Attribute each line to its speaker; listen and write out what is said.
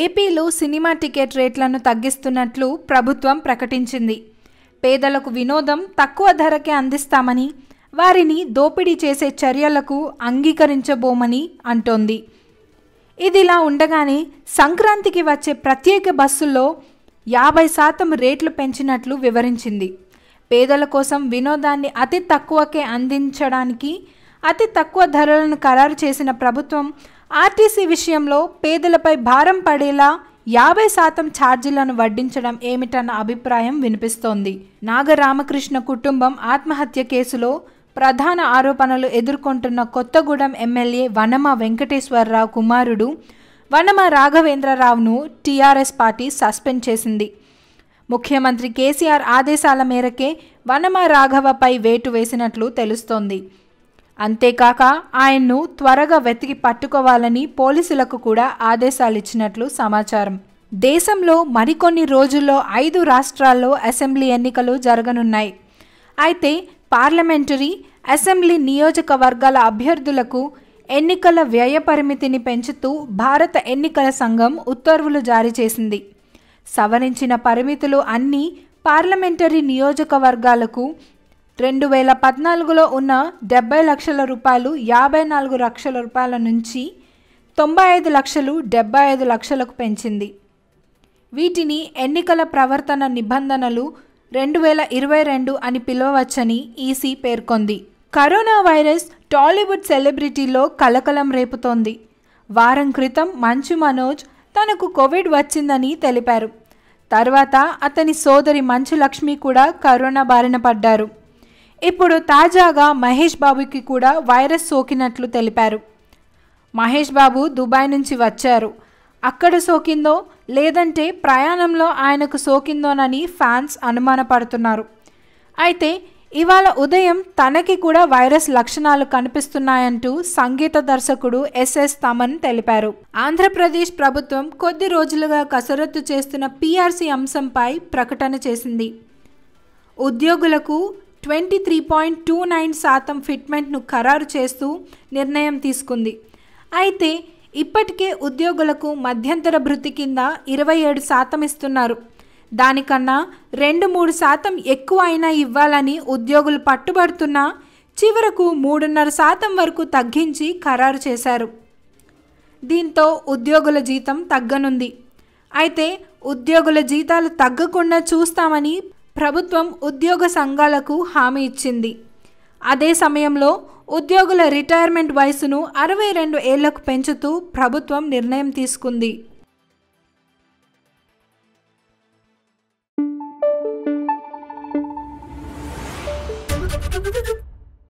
Speaker 1: ఏపీలో cinema ticket రేట్లను తగ్గిస్తున్నట్లు ప్రభుత్వం ప్రకటించింది పేదలకు వినోదం తక్కువ ధరకే అందిస్తామని వారిని దోపిడీ చేసే చర్యలకు అంగీకరించబోమని అంటోంది ఇదిలా ఉండగానే సంక్రాంతికి వచ్చే ప్రత్యేక బస్సుల్లో యాభై శాతం రేట్లు పెంచినట్లు వివరించింది పేదల కోసం వినోదాన్ని అతి తక్కువకే అందించడానికి అతి తక్కువ ధరలను ఖరారు చేసిన ప్రభుత్వం ఆర్టీసీ విషయంలో పేదలపై భారం పడేలా యాభై శాతం ఛార్జీలను వడ్డించడం ఏమిటన్న అభిప్రాయం వినిపిస్తోంది నాగరామకృష్ణ కుటుంబం ఆత్మహత్య కేసులో ప్రధాన ఆరోపణలు ఎదుర్కొంటున్న కొత్తగూడెం ఎమ్మెల్యే వనమ వెంకటేశ్వరరావు కుమారుడు వనమ రాఘవేంద్రరావును టీఆర్ఎస్ పార్టీ సస్పెండ్ చేసింది ముఖ్యమంత్రి కేసీఆర్ ఆదేశాల మేరకే వనమ రాఘవపై వేటు వేసినట్లు తెలుస్తోంది అంతేకాక ఆయన్ను త్వరగా వెతికి పట్టుకోవాలని పోలీసులకు కూడా ఆదేశాలిచ్చినట్లు సమాచారం దేశంలో మరికొన్ని రోజుల్లో ఐదు రాష్ట్రాల్లో అసెంబ్లీ ఎన్నికలు జరగనున్నాయి అయితే పార్లమెంటరీ అసెంబ్లీ నియోజకవర్గాల అభ్యర్థులకు ఎన్నికల వ్యయ పరిమితిని పెంచుతూ భారత ఎన్నికల సంఘం ఉత్తర్వులు జారీ చేసింది సవరించిన పరిమితులు అన్నీ పార్లమెంటరీ నియోజకవర్గాలకు రెండు వేల పద్నాలుగులో ఉన్న డెబ్బై లక్షల రూపాయలు యాభై నాలుగు లక్షల రూపాయల నుంచి తొంభై ఐదు లక్షలు డెబ్బై ఐదు లక్షలకు పెంచింది వీటిని ఎన్నికల ప్రవర్తన నిబంధనలు రెండు వేల ఇరవై రెండు అని పిలవవచ్చని ఈసీ పేర్కొంది కరోనా వైరస్ టాలీవుడ్ సెలబ్రిటీలో కలకలం రేపుతోంది వారం క్రితం మంచు మనోజ్ తనకు కోవిడ్ వచ్చిందని తెలిపారు తర్వాత అతని సోదరి మంచు లక్ష్మి కూడా కరోనా బారిన పడ్డారు ఇప్పుడు తాజాగా మహేష్ బాబుకి కూడా వైరస్ సోకినట్లు తెలిపారు మహేష్ బాబు దుబాయ్ నుంచి వచ్చారు అక్కడ సోకిందో లేదంటే ప్రయాణంలో ఆయనకు సోకిందోనని ఫ్యాన్స్ అనుమానపడుతున్నారు అయితే ఇవాళ ఉదయం తనకి కూడా వైరస్ లక్షణాలు కనిపిస్తున్నాయంటూ సంగీత దర్శకుడు ఎస్ఎస్ తమన్ తెలిపారు ఆంధ్రప్రదేశ్ ప్రభుత్వం కొద్ది రోజులుగా కసరత్తు చేస్తున్న పీఆర్సీ అంశంపై ప్రకటన చేసింది ఉద్యోగులకు twenty three point two nine శాతం ఫిట్మెంట్ను ఖరారు చేస్తూ నిర్ణయం తీసుకుంది అయితే ఇప్పటికే ఉద్యోగులకు మధ్యంతర భృతి కింద ఇరవై ఏడు శాతం ఇస్తున్నారు దానికన్నా రెండు మూడు శాతం ఎక్కువ అయినా ఇవ్వాలని ఉద్యోగులు పట్టుబడుతున్నా చివరకు మూడున్నర శాతం వరకు తగ్గించి ఖరారు చేశారు దీంతో ఉద్యోగుల జీతం తగ్గనుంది అయితే ఉద్యోగుల జీతాలు తగ్గకుండా చూస్తామని ప్రభుత్వం ఉద్యోగ సంఘాలకు హామీ ఇచ్చింది అదే సమయంలో ఉద్యోగుల రిటైర్మెంట్ వయసును అరవై రెండు ఏళ్లకు పెంచుతూ ప్రభుత్వం నిర్ణయం తీసుకుంది